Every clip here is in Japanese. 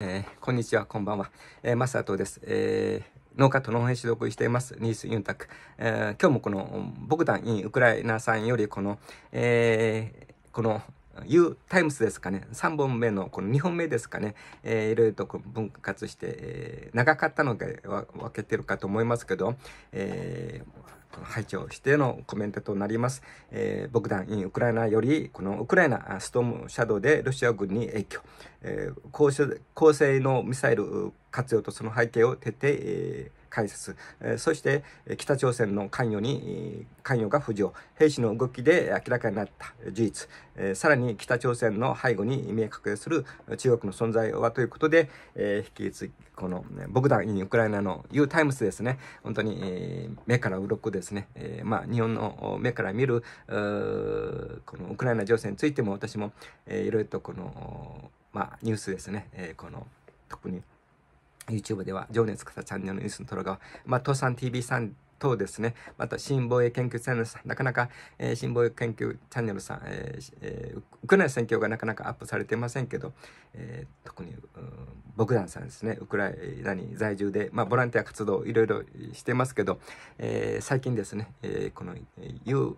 えー、こんにちは、こんばんは。えー、マサトです。えー、農家と農園指導しています、ニース・ユンタク。えー、今日もこの、ボグダン・イン・ウクライナさんより、この、えー、この、U タイムスですかね、3本目の、この2本目ですかね、えー、いろいろと分割して、えー、長かったのが分けてるかと思いますけど、えー、拝聴してのコメントとなります。えー、爆弾 in ウクライナより、このウクライナストームシャドウでロシア軍に影響、えー、高性能ミサイル活用とその背景を徹底、えー解説、えそして北朝鮮の関与に、関与が浮上、兵士の動きで明らかになった事実、えさらに北朝鮮の背後に明確する中国の存在はということで、え引き続きこの、ね、ボグダン・ウクライナの U タイムスですね、本当に、え目から鱗ですね、えまあ、日本の目から見る、このウクライナ情勢についても私も、えいろいろとこの、まあ、ニュースですね、えこの特に YouTube では、情熱草チャンネルのニュースのトロが、まあ、父さん TV さん等ですね、また、新防衛研究チャンネルさん、なかなか、えー、新防衛研究チャンネルさん、えーえー、ウクライナ戦況がなかなかアップされていませんけど、えー、特に、ボグダンさんですね、ウクライナに在住で、まあ、ボランティア活動いろいろしてますけど、えー、最近ですね、えー、この U,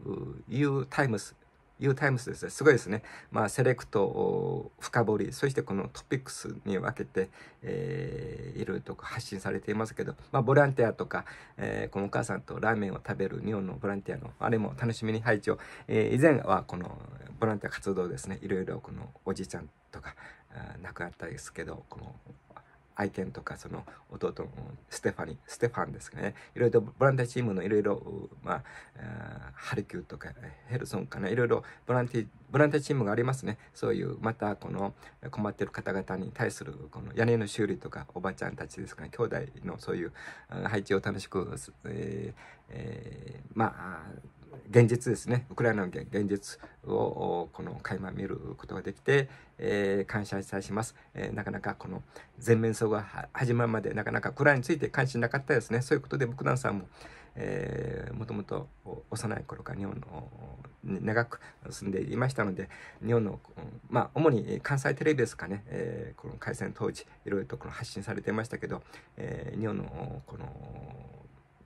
U タイムス U タイムスですね、すごいですね。まあ、セレクト、深掘り、そしてこのトピックスに分けて、えー、いろいろと発信されていますけど、まあ、ボランティアとか、えー、このお母さんとラーメンを食べる日本のボランティアの、あれも楽しみに配置を、えー、以前はこのボランティア活動ですね、いろいろこのおじいちゃんとか、亡くなったですけど、この愛犬とかその弟のステファニステファンですかねいろいろボランティアチームのいろいろまあハルキューとかヘルソンかないろいろボランティボランティアチームがありますねそういうまたこの困ってる方々に対するこの屋根の修理とかおばちゃんたちですかね兄弟のそういう配置を楽しく、えーえー、まあ現実ですねウクライナの現実をこの垣間見ることができて、えー、感謝いたします、えー、なかなかこの全面層が始まるまでなかなかウクライナについて関心なかったですねそういうことで僕ダンさんも、えー、もともと幼い頃から日本の長く住んでいましたので日本の、まあ、主に関西テレビですかね、えー、この開戦当時いろいろとこの発信されていましたけど、えー、日本のこの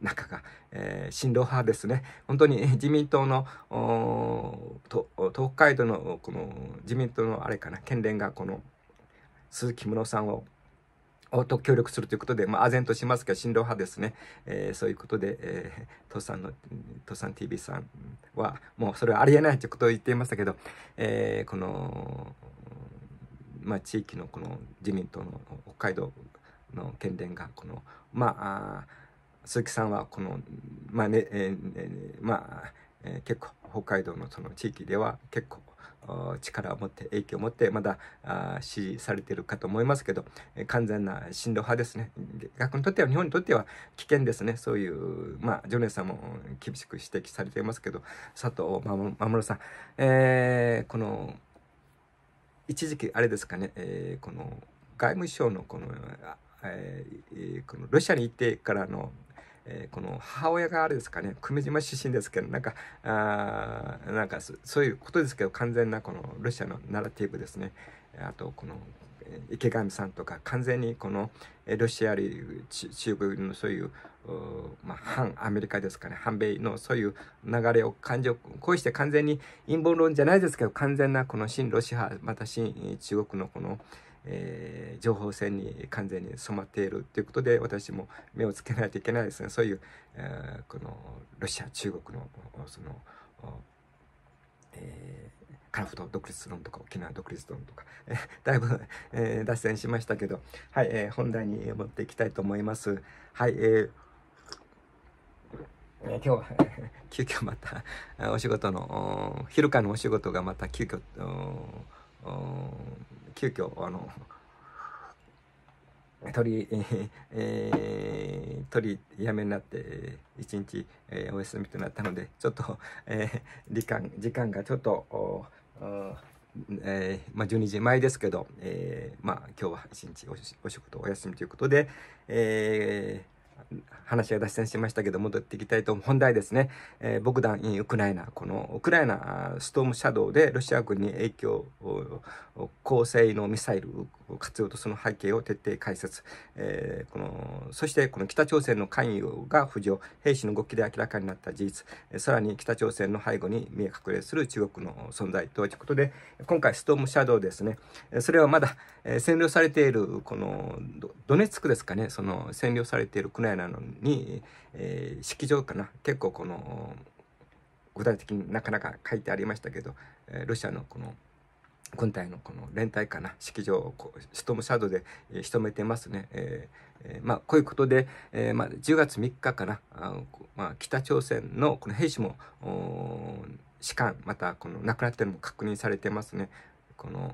中が、えー、新郎派ですね。本当に自民党の、東海道の、この自民党のあれかな、県連がこの鈴木室さんをと協力するということで、まあ、唖然としますけど、新郎派ですね。えー、そういうことで、えー、父さんの、父さん TV さんは、もうそれはありえないということを言っていましたけど、えー、この、まあ、地域のこの自民党の北海道の県連が、この、まあ、あ鈴木さんはこの、まあねえー、まあ、えー、結構北海道のその地域では結構力を持って影響を持ってまだ支持されているかと思いますけど完全な進路派ですね学にとっては日本にとっては危険ですねそういうまあジョネさんも厳しく指摘されていますけど佐藤守さん、えー、この一時期あれですかね、えー、この外務省のこの,、えー、このロシアに行ってからのえー、この母親があれですかね、久米島出身ですけど、なんか、あなんかそういうことですけど、完全なこのロシアのナラティブですね。あと、この、池上さんとか完全にこのロシアより中国のそういう、まあ、反アメリカですかね反米のそういう流れを感情こうして完全に陰謀論じゃないですけど完全なこの新ロシアまた新中国のこの、えー、情報戦に完全に染まっているということで、私も目をつけないといけないですね。そういう、えー、この、ロシア、中国の、その、えー、カラフト独立論とか沖縄独立論とか、えー、だいぶ、えー、脱線しましたけど、はい、えー、本題に持っていきたいと思います。はい、えー今日は 急遽またお仕事の昼間のお仕事がまた急遽急遽あの取り、えー、取りやめになって、一日、えー、お休みとなったので、ちょっと、えー、時間、時間がちょっと、おえー、まあ、12時前ですけど、えー、まあ、今日は一日お仕事お休みということで、えー話は脱線しましたけど、戻っていきたいと、本題ですね。えー、ボグダン・イン・ウクライナ。この、ウクライナ、ストームシャドウでロシア軍に影響、高性能ミサイルを活用とその背景を徹底解説。えー、この、そしてこの北朝鮮の関与が浮上、兵士の動きで明らかになった事実、えー、さらに北朝鮮の背後に見え隠れする中国の存在ということで、今回ストームシャドウですね。それはまだ、え占領されている、このド、ドネツクですかね、その占領されている国内なのに、えー、式場かな結構この具体的になかなか書いてありましたけど、えー、ロシアのこの軍隊のこの連帯かな式場をストームシャドウで、えー、仕留めてますね。えー、まあ、こういうことで、えー、まあ、10月3日かなあ、まあ、北朝鮮のこの兵士も士官またこの亡くなってるのも確認されてますね。この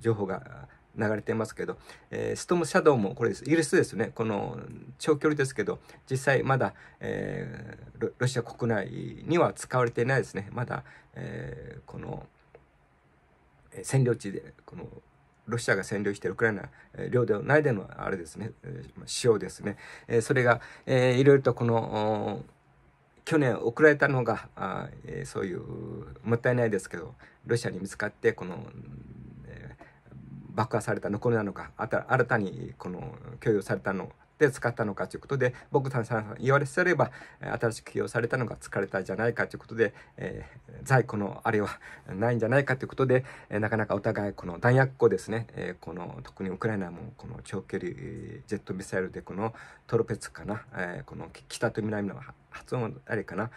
情報が流れてますけど、えー、ストームシャドウもこれです。イギリスですね。この長距離ですけど、実際まだ、えー、ロシア国内には使われていないですね。まだ、えー、この、え占領地で、この、ロシアが占領しているウクライナ領土内でのあれですね、え使用ですね。えー、それが、えー、いろいろとこの、去年送られたのがあ、えー、そういうもったいないですけどロシアに見つかってこの爆破された残りなのか新たにこの供与されたので使ったのかということで、僕さんさん言われせれば、新しく起用されたのが疲れたじゃないかということで、えー、在庫のあれはないんじゃないかということで、えー、なかなかお互いこの弾薬庫ですね、えー、この特にウクライナもこの長距離ジェットミサイルでこのトロペツかな、えー、この北と南の発音あれかな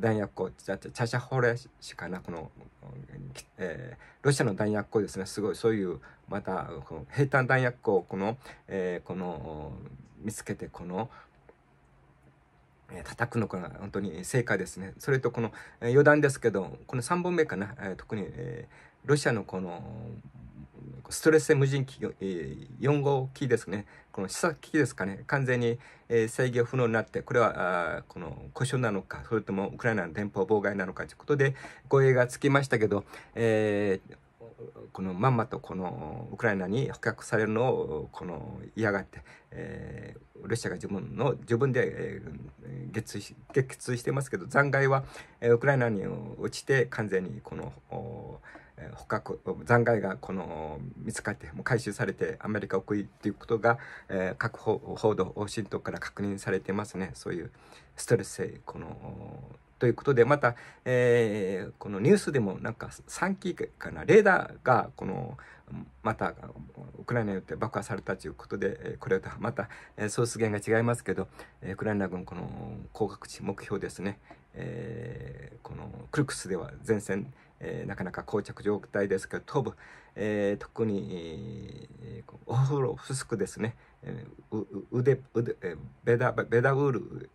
弾薬庫チャチシャホレシかなこの、えー、ロシアの弾薬庫ですねすごいそういうまたこの平坦弾薬庫この、えー、この見つけてこの叩くのが本当に正解ですね。それとこの余談ですけど、この3本目かな、特にロシアのこのストレス無人機4号機ですね、この試作機ですかね、完全に制御不能になって、これはこの故障なのか、それともウクライナの電報妨害なのかということで、護衛がつきましたけど、えーこのまんまとこのウクライナに捕獲されるのをこの嫌がって、えー、ロシアが自分の自分で、えー、撃墜し撃墜してますけど残骸は、えー、ウクライナに落ちて完全にこの捕獲残骸がこの見つかってもう回収されてアメリカを送りっていうことが、えー、各報道ワシントンから確認されてますねそういうストレス性このということで、また、えー、このニュースでもなんか3機かな、レーダーが、この、また、ウクライナによって爆破されたということで、これとはまた、総出現源が違いますけど、ウクライナ軍、この、降格地目標ですね、えー、このクルクスでは前線、えー、なかなか膠着状態ですけど、東部、えー、特に、えー、オフロフスクですね、えー、ウウデウデベダベダウール、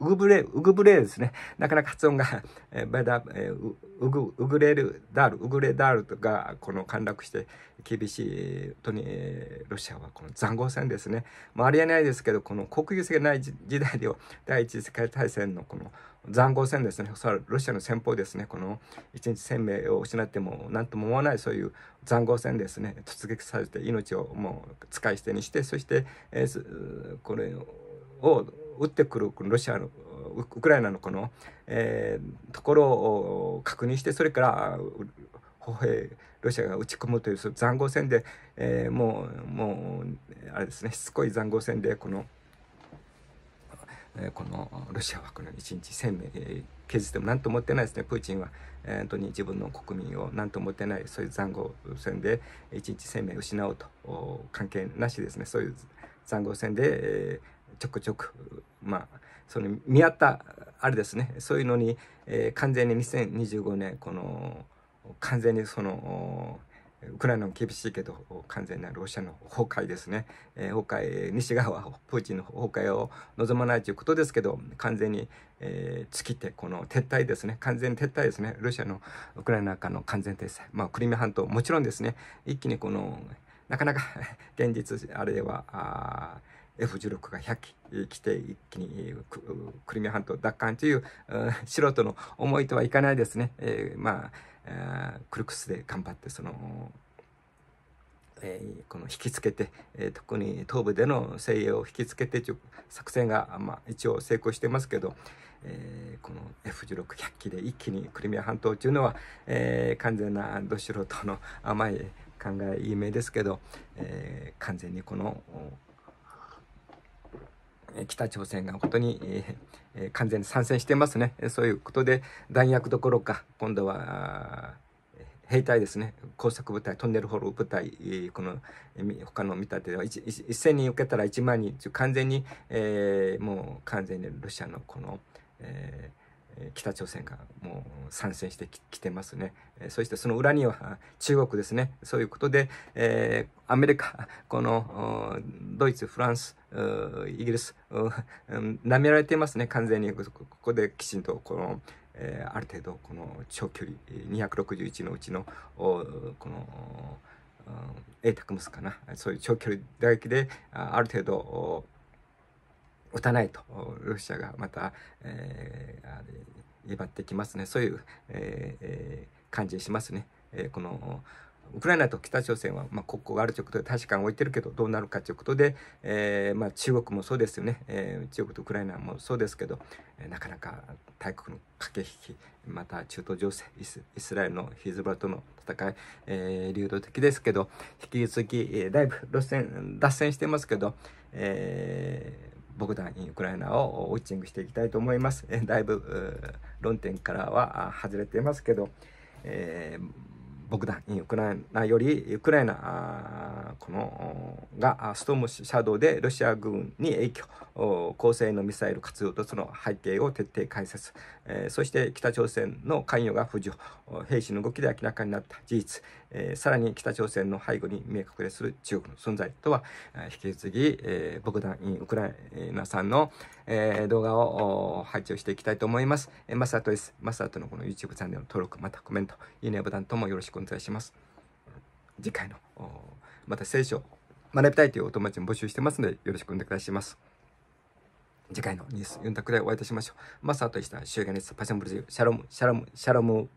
うぐれ、うぐぶれですね。なかなか発音が、えー、バダ、えー、うぐ、うぐれる、ダール、うぐれダールが、この陥落して厳しい、とに、えー、ロシアはこの塹壕戦ですね。まあ、ありえないですけど、この国有性がない時代で、第一次世界大戦のこの塹壕戦ですね。それはロシアの戦法ですね。この一日1000名を失っても何とも思わないそういう塹壕戦ですね。突撃されて命をもう使い捨てにして、そして、えー、これを、撃ってくるロシアのウクライナのこの、えー、ところを確認してそれから歩兵ロシアが打ち込むという塹壕戦で、えー、もうもうあれですねしつこい塹壕戦でこの。このロシアはこの1日1000名削っても何ともってないですねプーチンは本当に自分の国民を何ともってないそういう塹壕戦で1日1000名失うと関係なしですねそういう塹壕戦で、えーちょくちょく、まあ、その見合った、あれですね、そういうのに、えー、完全に2025年、この、完全にその、ウクライナも厳しいけど完全なロシアの崩壊ですね、えー、崩壊西側はプーチンの崩壊を望まないということですけど完全に、えー、尽きてこの撤退ですね完全に撤退ですねロシアのウクライナからの完全撤退まあクリミア半島もちろんですね一気にこのなかなか現実あれではあ F16 が100機来て一気にクリミア半島奪還という素人の思いとはいかないですね、えー、まあクルクスで頑張ってその、えー、この引きつけて、えー、特に東部での精鋭を引きつけてという作戦が、まあ、一応成功してますけど、えー、この F16100 機で一気にクリミア半島というのは、えー、完全など素人の甘い考えい名ですけど、えー、完全にこの北朝鮮が本当に、えー、完全に参戦してますね。そういうことで、弾薬どころか、今度は、兵隊ですね、工作部隊、トンネル掘る部隊、この、他の見立てでは1、1000人受けたら1万人、完全に、えー、もう完全にロシアのこの、えー北朝鮮がもう参戦してきてますね。そしてその裏には中国ですね。そういうことで、えー、アメリカ、このドイツ、フランス、イギリス、なめられていますね。完全にここできちんとこの、えー、ある程度この長距離261のうちのこの A タクムスかなそういう長距離打撃である程度撃たないとロシアがまた、えー、威張ってきますねそういう、ええー、感じしますね。えー、このウクライナと北朝鮮は、まあ、国交があるということで大使館置いてるけどどうなるかということで、えーまあ、中国もそうですよね、えー、中国とウクライナもそうですけど、えー、なかなか大国の駆け引きまた中東情勢イスイスラエルのヒズボラとの戦い、えー、流動的ですけど引き続き、えー、だいぶ路線脱線してますけど、えーボグダン・ウクライナをウォッチングしていきたいと思います。えだいぶ論点からは外れていますけど、えー、ボグダン・ウクライナよりウクライナこのがストームシャドウでロシア軍に影響高性能ミサイル活用とその背景を徹底解説、えー、そして北朝鮮の関与が浮上兵士の動きで明らかになった事実、えー、さらに北朝鮮の背後に見え隠れする中国の存在とは引き続き、えー、ボグダン・ウクライナさんの、えー、動画を配置をしていきたいと思います。えー、マスタートです。マスタートのこの YouTube チャンネルの登録、またコメント、いいねボタンともよろしくお願いします。次回のまた聖書学びたいというお友達も募集してますのでよろしくお願いします。次回のニュース4択でお会いいたしましょう。マスターとした終業です。パシャンブルュ、シャロム、シャロム、シャロム。